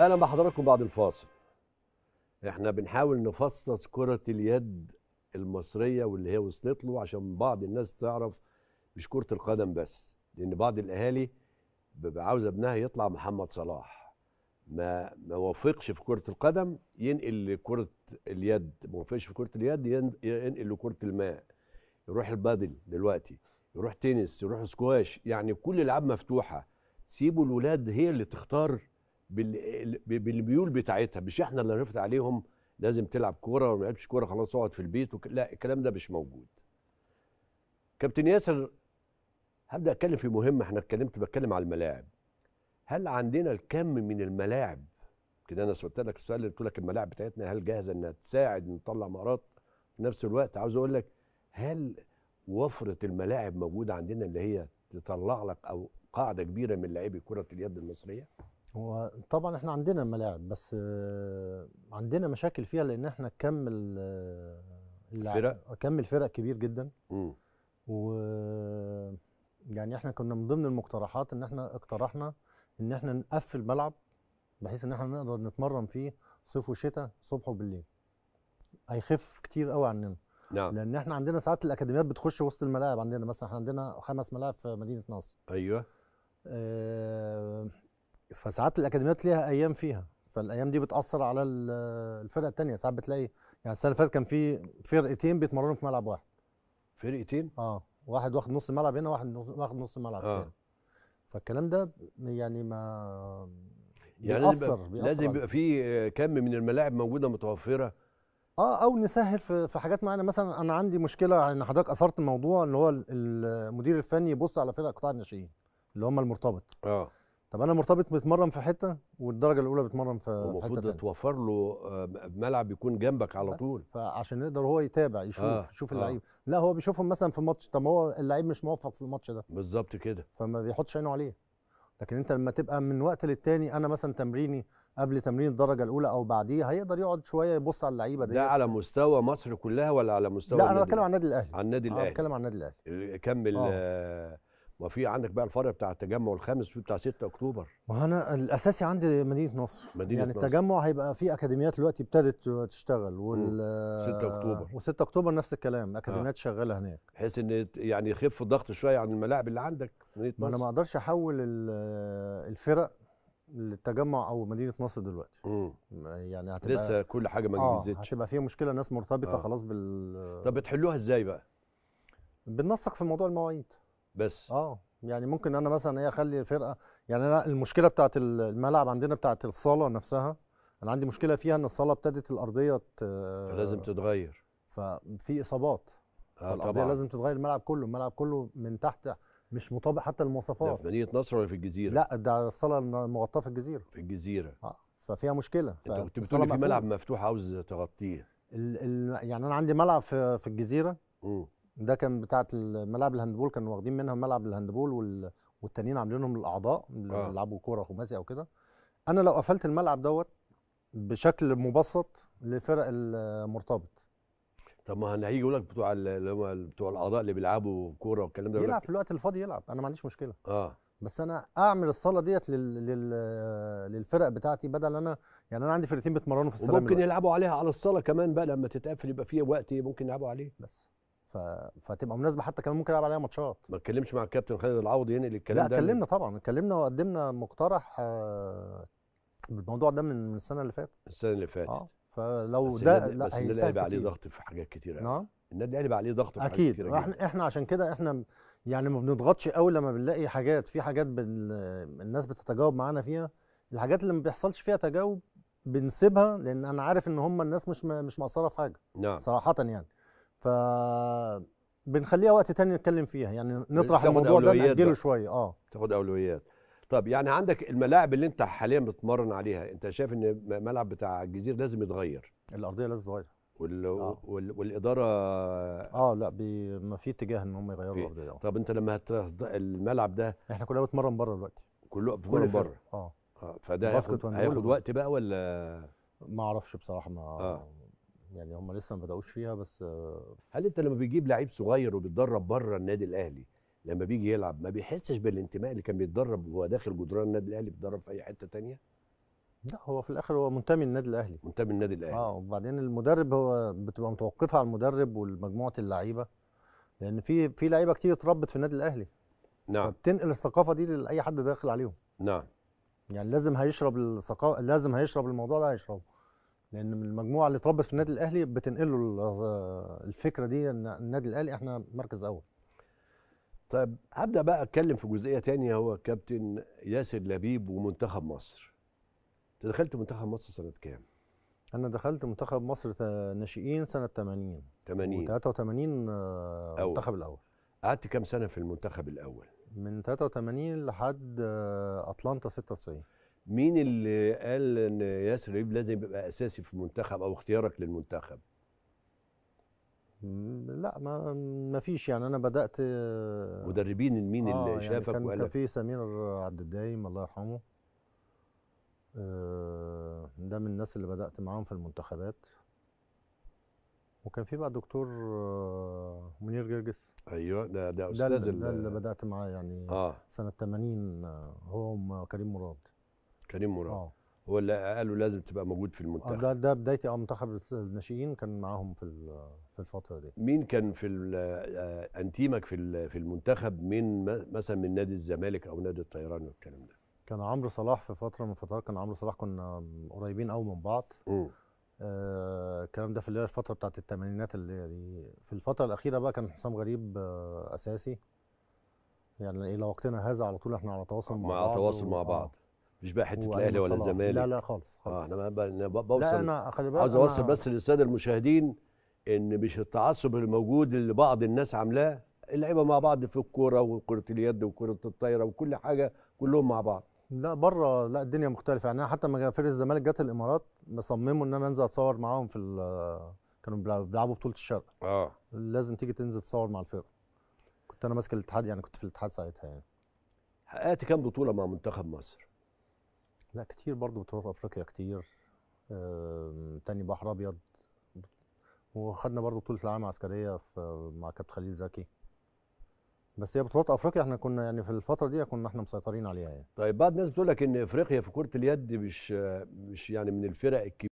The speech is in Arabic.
اهلا بحضراتكم بعد الفاصل احنا بنحاول نفصص كرة اليد المصرية واللي هي وصلت له عشان بعض الناس تعرف مش كرة القدم بس لأن بعض الأهالي بيبقى عاوز ابنها يطلع محمد صلاح ما ما وافقش في كرة القدم ينقل لكرة اليد ما وافقش في كرة اليد ينقل لكرة الماء يروح البادل دلوقتي يروح تنس يروح سكواش يعني كل الألعاب مفتوحة سيبوا الولاد هي اللي تختار بالميول بتاعتها مش احنا اللي هنفرض عليهم لازم تلعب كوره وما لعبش كوره خلاص اقعد في البيت وك... لا الكلام ده مش موجود كابتن ياسر هبدا اتكلم في مهمه احنا اتكلمت بتكلم على الملاعب هل عندنا الكم من الملاعب كده انا سالت لك السؤال اللي قلت لك الملاعب بتاعتنا هل جاهزه انها تساعد نطلع مهارات في نفس الوقت عاوز اقول لك هل وفره الملاعب موجوده عندنا اللي هي تطلع لك او قاعده كبيره من لاعبي كره اليد المصريه هو طبعا احنا عندنا ملاعب بس آه، عندنا مشاكل فيها لان احنا كم آه، الفرق كم الفرق كبير جدا م. و يعني احنا كنا من ضمن المقترحات ان احنا اقترحنا ان احنا نقفل ملعب بحيث ان احنا نقدر نتمرن فيه صيف وشتاء صبح وبالليل هيخف كتير قوي عننا نعم لان احنا عندنا ساعات الاكاديميات بتخش وسط الملاعب عندنا مثلا احنا عندنا خمس ملاعب في مدينه نصر ايوه آه، فساعات الاكاديميات ليها ايام فيها فالايام دي بتاثر على الفرقه الثانيه ساعات بتلاقي يعني السنه اللي فاتت كان في فرقتين بيتمرنوا في ملعب واحد فرقتين اه واحد واخد نص الملعب هنا واحد واخد نص الملعب هنا آه. فالكلام ده يعني ما يعني بيأثر بيأثر لازم يبقى في كم من الملاعب موجوده متوفره اه او نسهل في, في حاجات معينه مثلا انا عندي مشكله ان حضرتك اثرت الموضوع اللي هو المدير الفني يبص على فرق قطاع الناشئين اللي هم المرتبط اه طب انا مرتبط بتمرن في حته والدرجه الاولى بتمرن في حته المفروض توفر له آه، ملعب يكون جنبك على طول فعشان يقدر هو يتابع يشوف آه يشوف آه لا هو بيشوفهم مثلا في ماتش طب هو اللعيب مش موفق في الماتش ده بالظبط كده فما بيحطش عينه عليه لكن انت لما تبقى من وقت للتاني انا مثلا تمريني قبل تمرين الدرجه الاولى او بعديه هيقدر يقعد شويه يبص على اللعيبه دي ده على مستوى مصر كلها ولا على مستوى لا انا بتكلم عن النادي الاهلي عن آه، النادي الاهلي بتكلم عن النادي الاهلي كمل آه. آه وفي عندك بقى الفرع بتاع التجمع الخامس في بتاع 6 اكتوبر ما انا الاساسي عندي مدينه نصر مدينه يعني نصر. التجمع هيبقى في اكاديميات دلوقتي ابتدت تشتغل وال 6 اكتوبر و6 اكتوبر نفس الكلام اكاديميات آه. شغاله هناك بحيث ان يعني يخف الضغط شويه عن الملاعب اللي عندك في مدينه ما انا ما اقدرش احول الفرق للتجمع او مدينه نصر دلوقتي مم. يعني هتبقى لسه كل حاجه ما نزلتش آه هتبقى فيها مشكله ناس مرتبطه آه. خلاص بال طب بتحلوها ازاي بقى؟ بننسق في موضوع المواعيد بس اه يعني ممكن انا مثلا ايه اخلي الفرقه يعني انا المشكله بتاعت الملعب عندنا بتاعت الصاله نفسها انا عندي مشكله فيها ان الصاله ابتدت الارضيه لازم تتغير ففي اصابات آه طبعا لازم تتغير الملعب كله الملعب كله من تحت مش مطابق حتى المواصفات ده في مدينه نصر ولا في الجزيره لا ده الصاله المغطاه في الجزيره في الجزيره آه ففيها مشكله انت كنت بتقول في ملعب مفتوح عاوز تغطيه ال ال يعني انا عندي ملعب في, في الجزيره م. ده كان بتاعه الملعب الهاندبول كانوا واخدين منها ملعب الهاندبول وال... والتانيين عاملينهم الاعضاء اللي آه. بيلعبوا كوره خماسي او كده انا لو قفلت الملعب دوت بشكل مبسط لفرق المرتبط طب ما هيجي يقول لك بتوع اللي هم بتوع الاعضاء اللي بيلعبوا كوره والكلام ده يلعب في الوقت الفاضي يلعب انا ما عنديش مشكله اه بس انا اعمل الصاله ديت لل... لل... للفرق بتاعتي بدل انا يعني انا عندي فرقتين بيتمرنوا في السلام وممكن يلعبوا عليها على الصاله كمان بقى لما تتقفل يبقى فيها وقت ممكن يلعبوا عليه بس ف... فتبقى مناسبه حتى كمان ممكن العب عليها ماتشات ما اتكلمش مع الكابتن خالد العوضي يعني الكلام لا ده اتكلمنا طبعا اتكلمنا وقدمنا مقترح آه، بالموضوع ده من السنه اللي فاتت السنه اللي فاتت اه فلو بس ده لا بس النادي نعم. الاهلي بقى عليه ضغط في حاجات كتيره نعم النادي الاهلي بقى عليه ضغط في أكيد. حاجات اكيد احنا احنا عشان كده احنا يعني ما بنضغطش قوي لما بنلاقي حاجات في حاجات بال... الناس بتتجاوب معانا فيها الحاجات اللي ما بيحصلش فيها تجاوب بنسيبها لان انا عارف ان هم الناس مش م... مش مقصره في حاجه نعم صراحه يعني ف بنخليها وقت تاني نتكلم فيها يعني نطرح الموضوع ده نأجله شويه اه تاخد اولويات طب يعني عندك الملاعب اللي انت حاليا بتمرن عليها انت شايف ان الملعب بتاع الجزيره لازم يتغير الارضيه لازم تتغير وال... آه. وال... والاداره اه لا بي... ما في اتجاه ان هم يغيروا الارضيه طب انت لما هت... الملعب ده احنا كلنا بنتمرن بره دلوقتي كله بتمرن بره اه, آه، فده هياخد وقت بقى ولا ما اعرفش بصراحه ما آه. يعني هم لسه ما بداوش فيها بس هل انت لما بيجيب لعيب صغير وبيتدرب بره النادي الاهلي لما بيجي يلعب ما بيحسش بالانتماء اللي كان بيتدرب وهو داخل جدران النادي الاهلي بيتدرب في اي حته تانية لا هو في الاخر هو منتمي للنادي الاهلي منتمي للنادي الاهلي اه وبعدين المدرب هو بتبقى متوقفه على المدرب ومجموعه اللعيبه لان في في لعيبه كتير اتربت في النادي الاهلي نعم فبتنقل الثقافه دي لاي حد داخل عليهم نعم يعني لازم هيشرب الثقافه لازم هيشرب الموضوع ده هيشربه لان من المجموعه اللي اتربت في النادي الاهلي بتنقل له آه، الفكره دي ان النادي الاهلي احنا مركز اول طيب هبدا بقى اتكلم في جزئيه تانية هو كابتن ياسر لبيب ومنتخب مصر انت دخلت منتخب مصر سنه كام انا دخلت منتخب مصر ناشئين سنه 80 80 83 المنتخب الاول قعدت كام سنه في المنتخب الاول من 83 لحد آه، اطلانتا 96 مين اللي قال ان ياسر إبراهيم لازم يبقى اساسي في المنتخب او اختيارك للمنتخب؟ لا ما ما فيش يعني انا بدات مدربين مين آه اللي يعني شافك كان وقال كان في سمير عبد الدايم الله يرحمه آه، ده من الناس اللي بدات معاهم في المنتخبات وكان في بقى دكتور آه، منير جرجس ايوه ده ده استاذ ده, اللي بدات معاه يعني آه. سنه 80 آه، هو وكريم مراد كريم مراد أوه. هو اللي قالوا لازم تبقى موجود في آه، المنتخب ده ده بدايه اه منتخب الناشئين كان معاهم في في الفتره دي مين كان في آه، انتيمك في في المنتخب من مثلا من نادي الزمالك او نادي الطيران والكلام ده كان عمرو صلاح في فتره من الفترات كان عمرو صلاح كنا قريبين قوي من بعض امم الكلام ده في اللي هي الفتره بتاعت الثمانينات اللي هي دي في الفتره الاخيره بقى كان حسام غريب اساسي يعني الى وقتنا هذا على طول احنا على تواصل مع, مع بعض تواصل و... مع بعض مش بقى حته الاهلي ولا الزمالك لا لا خالص آه، خالص اه انا بوصل لا انا خلي بالك عاوز اوصل بس للساده المشاهدين ان مش التعصب الموجود اللي بعض الناس عاملاه اللعيبه مع بعض في الكوره وكره اليد وكره الطايره وكل حاجه كلهم مع بعض لا بره لا الدنيا مختلفه يعني انا حتى لما فرقه الزمالك جت الامارات مصمموا ان انا انزل اتصور معاهم في كانوا بيلعبوا بطوله الشرق اه لازم تيجي تنزل تصور مع الفرقه كنت انا ماسك الاتحاد يعني كنت في الاتحاد ساعتها يعني حققت كام بطوله مع منتخب مصر لا كتير برضو بطولات افريقيا كتير تاني بحر ابيض وخدنا برضو بطوله العالم العسكريه في مع كابتن خليل زكي بس هي بطولات افريقيا احنا كنا يعني في الفتره دي كنا احنا مسيطرين عليها يعني طيب بعض الناس بتقول لك ان افريقيا في كره اليد مش مش يعني من الفرق الكبيره